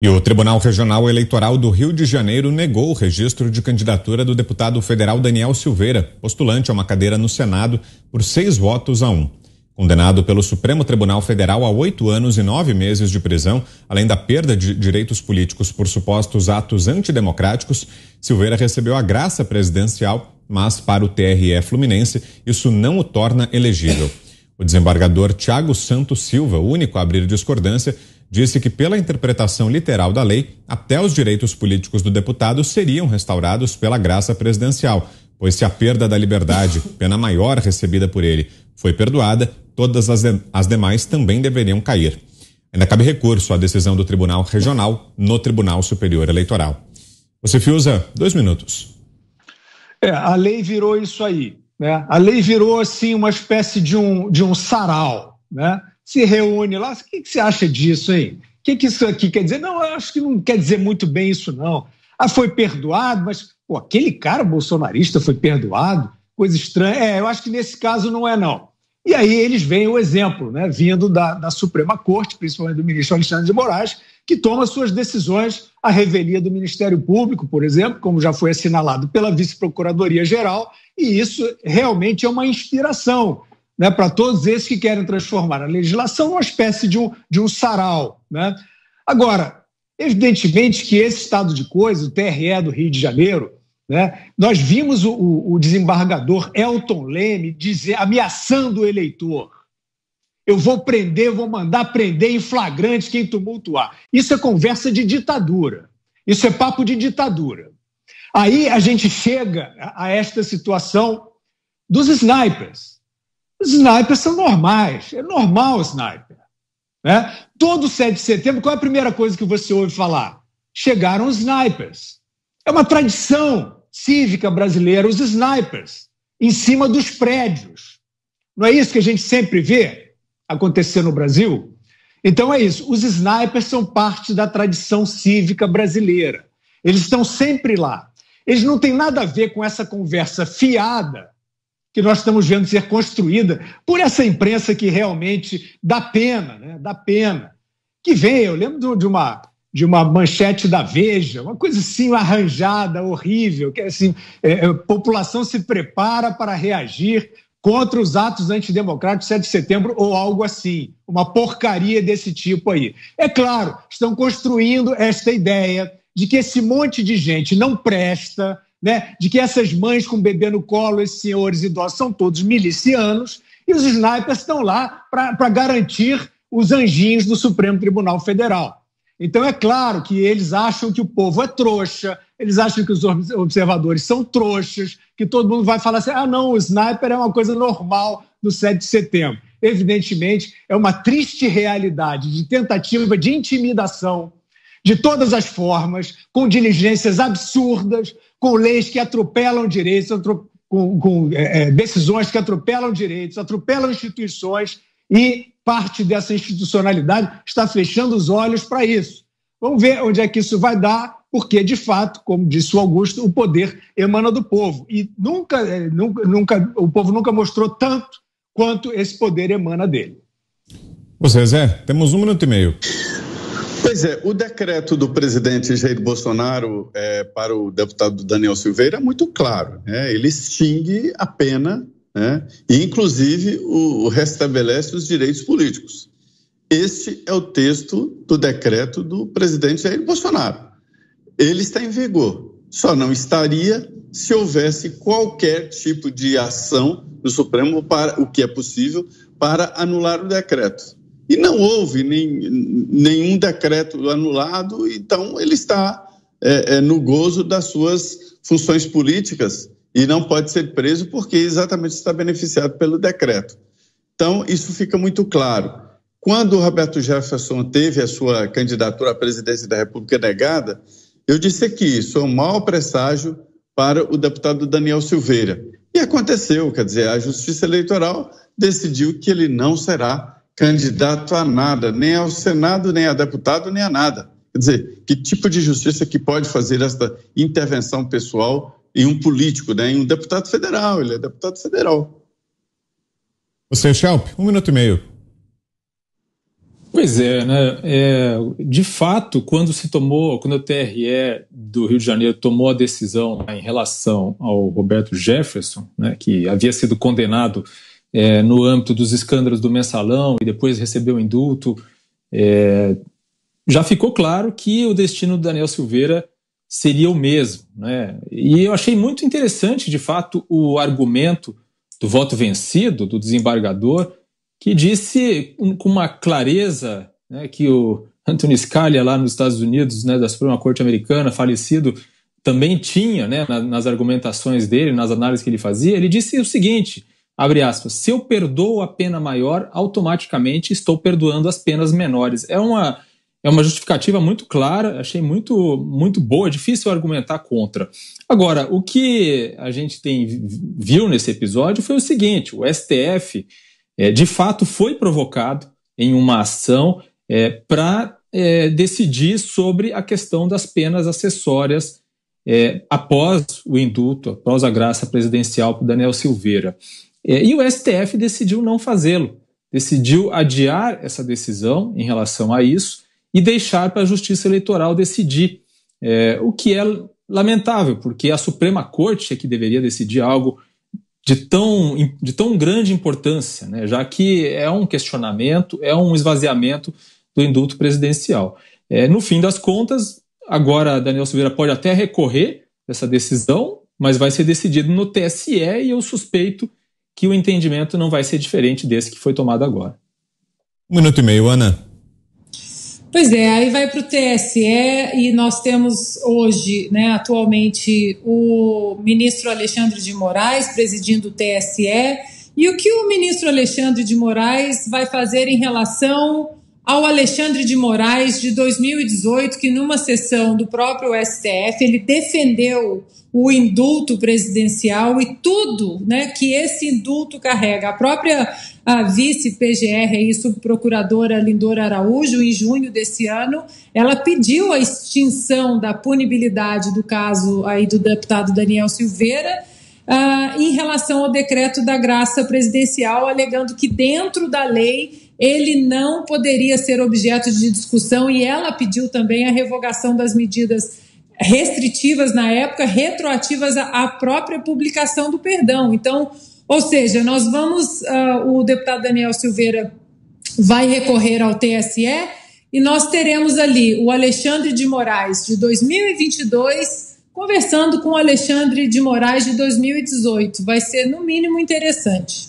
E o Tribunal Regional Eleitoral do Rio de Janeiro negou o registro de candidatura do deputado federal Daniel Silveira, postulante a uma cadeira no Senado, por seis votos a um. Condenado pelo Supremo Tribunal Federal a oito anos e nove meses de prisão, além da perda de direitos políticos por supostos atos antidemocráticos, Silveira recebeu a graça presidencial, mas para o TRE Fluminense, isso não o torna elegível. O desembargador Tiago Santos Silva, o único a abrir discordância, disse que, pela interpretação literal da lei, até os direitos políticos do deputado seriam restaurados pela graça presidencial, pois se a perda da liberdade, pena maior recebida por ele, foi perdoada, todas as, de as demais também deveriam cair. Ainda cabe recurso à decisão do Tribunal Regional no Tribunal Superior Eleitoral. Você Fiuza, dois minutos. É, a lei virou isso aí. Né? A lei virou assim uma espécie de um, de um sarau. Né? Se reúne lá, o que, que você acha disso, hein? O que, que isso aqui quer dizer? Não, eu acho que não quer dizer muito bem isso, não. Ah, foi perdoado, mas pô, aquele cara bolsonarista foi perdoado? Coisa estranha. É, eu acho que nesse caso não é, não. E aí eles veem o exemplo, né, vindo da, da Suprema Corte, principalmente do ministro Alexandre de Moraes, que toma suas decisões à revelia do Ministério Público, por exemplo, como já foi assinalado pela Vice-Procuradoria-Geral, e isso realmente é uma inspiração né, para todos esses que querem transformar a legislação numa espécie de um, de um sarau. Né? Agora, evidentemente que esse estado de coisas, o TRE do Rio de Janeiro, né, nós vimos o, o desembargador Elton Leme dizer, ameaçando o eleitor eu vou prender, eu vou mandar prender em flagrante quem tumultuar. Isso é conversa de ditadura. Isso é papo de ditadura. Aí a gente chega a esta situação dos snipers. Os snipers são normais, é normal o sniper. Né? Todo 7 de setembro, qual é a primeira coisa que você ouve falar? Chegaram os snipers. É uma tradição cívica brasileira, os snipers, em cima dos prédios. Não é isso que a gente sempre vê? acontecer no Brasil? Então é isso. Os snipers são parte da tradição cívica brasileira. Eles estão sempre lá. Eles não têm nada a ver com essa conversa fiada que nós estamos vendo ser construída por essa imprensa que realmente dá pena, né? Dá pena. Que vem, eu lembro de uma de uma manchete da Veja, uma coisa assim arranjada, horrível, que é assim, é, a é, população se prepara para reagir contra os atos antidemocráticos de 7 de setembro ou algo assim, uma porcaria desse tipo aí. É claro, estão construindo esta ideia de que esse monte de gente não presta, né? De que essas mães com bebê no colo, esses senhores idosos são todos milicianos e os snipers estão lá para garantir os anjinhos do Supremo Tribunal Federal. Então é claro que eles acham que o povo é trouxa, eles acham que os observadores são trouxas, que todo mundo vai falar assim: ah, não, o sniper é uma coisa normal do 7 de setembro. Evidentemente, é uma triste realidade de tentativa de intimidação de todas as formas, com diligências absurdas, com leis que atropelam direitos, com, com é, é, decisões que atropelam direitos, atropelam instituições e parte dessa institucionalidade está fechando os olhos para isso. Vamos ver onde é que isso vai dar, porque, de fato, como disse o Augusto, o poder emana do povo. E nunca, eh, nunca, nunca o povo nunca mostrou tanto quanto esse poder emana dele. Você, Zé, temos um minuto e meio. Pois é, o decreto do presidente Jair Bolsonaro é, para o deputado Daniel Silveira é muito claro. Né? Ele extingue a pena né? e inclusive o, o restabelece os direitos políticos. Este é o texto do decreto do presidente Jair Bolsonaro. Ele está em vigor, só não estaria se houvesse qualquer tipo de ação do Supremo para o que é possível para anular o decreto. E não houve nem, nenhum decreto anulado, então ele está é, é, no gozo das suas funções políticas e não pode ser preso porque exatamente está beneficiado pelo decreto. Então, isso fica muito claro. Quando o Roberto Jefferson teve a sua candidatura à presidência da República negada, eu disse aqui, isso é um mau presságio para o deputado Daniel Silveira. E aconteceu, quer dizer, a Justiça Eleitoral decidiu que ele não será candidato a nada, nem ao Senado, nem a deputado, nem a nada. Quer dizer, que tipo de justiça que pode fazer esta intervenção pessoal em um político, né? em um deputado federal. Ele é deputado federal. Você, é Schelp, um minuto e meio. Pois é, né? É, de fato, quando se tomou, quando a TRE do Rio de Janeiro tomou a decisão né, em relação ao Roberto Jefferson, né, que havia sido condenado é, no âmbito dos escândalos do mensalão e depois recebeu indulto, é, já ficou claro que o destino do Daniel Silveira seria o mesmo. Né? E eu achei muito interessante, de fato, o argumento do voto vencido, do desembargador, que disse com uma clareza né, que o Anthony Scalia, lá nos Estados Unidos, né, da Suprema Corte Americana, falecido, também tinha né, nas argumentações dele, nas análises que ele fazia, ele disse o seguinte, abre aspas, se eu perdoo a pena maior, automaticamente estou perdoando as penas menores. É uma é uma justificativa muito clara, achei muito, muito boa, é difícil argumentar contra. Agora, o que a gente tem viu nesse episódio foi o seguinte: o STF é, de fato foi provocado em uma ação é, para é, decidir sobre a questão das penas acessórias é, após o indulto, após a graça presidencial para Daniel Silveira. É, e o STF decidiu não fazê-lo, decidiu adiar essa decisão em relação a isso e deixar para a Justiça Eleitoral decidir, é, o que é lamentável, porque a Suprema Corte é que deveria decidir algo de tão, de tão grande importância, né? já que é um questionamento, é um esvaziamento do indulto presidencial. É, no fim das contas, agora Daniel Silveira pode até recorrer dessa decisão, mas vai ser decidido no TSE e eu suspeito que o entendimento não vai ser diferente desse que foi tomado agora. Um minuto e meio, Ana. Pois é, aí vai para o TSE e nós temos hoje, né, atualmente, o ministro Alexandre de Moraes presidindo o TSE. E o que o ministro Alexandre de Moraes vai fazer em relação ao Alexandre de Moraes de 2018, que numa sessão do próprio STF ele defendeu o indulto presidencial e tudo, né, que esse indulto carrega. A própria a vice PGR e subprocuradora Lindora Araújo, em junho desse ano, ela pediu a extinção da punibilidade do caso aí do deputado Daniel Silveira. Uh, em relação ao decreto da graça presidencial, alegando que dentro da lei ele não poderia ser objeto de discussão e ela pediu também a revogação das medidas restritivas na época, retroativas à própria publicação do perdão. Então, ou seja, nós vamos, uh, o deputado Daniel Silveira vai recorrer ao TSE e nós teremos ali o Alexandre de Moraes de 2022 conversando com o Alexandre de Moraes de 2018. Vai ser, no mínimo, interessante.